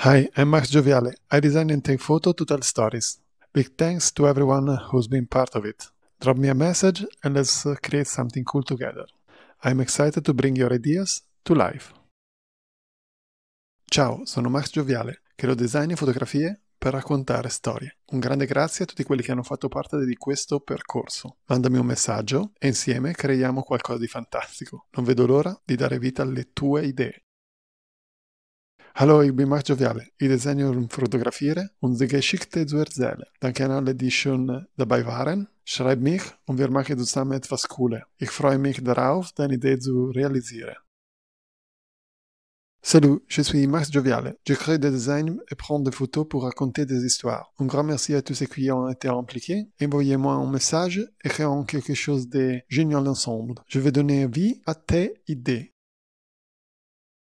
Hi, I'm Max Gioviale. I design and take photo to tell stories. Big thanks to everyone who's been part of it. Drop me a message and let's uh, create something cool together. I'm excited to bring your ideas to life. Ciao, sono Max Gioviale, creo design e fotografie per raccontare storie. Un grande grazie a tutti quelli che hanno fatto parte di questo percorso. Mandami un messaggio e insieme creiamo qualcosa di fantastico. Non vedo l'ora di dare vita alle tue idee. Hallo, ich bin Max Joviale. Ich designe und fotografiere und die Geschichte zu erzählen. Danke an alle, die schon dabei waren. Schreib mich und wir machen zusammen etwas Cooles. Ich freue mich darauf, deine Idee zu réaliser. Salut, je suis Max Joviale. Je crée des designs et prends des photos pour raconter des histoires. Un grand merci à tous ceux qui ont été impliqués. Envoyez-moi un message et créons quelque chose de génial ensemble. Je vais donner vie à tes idées.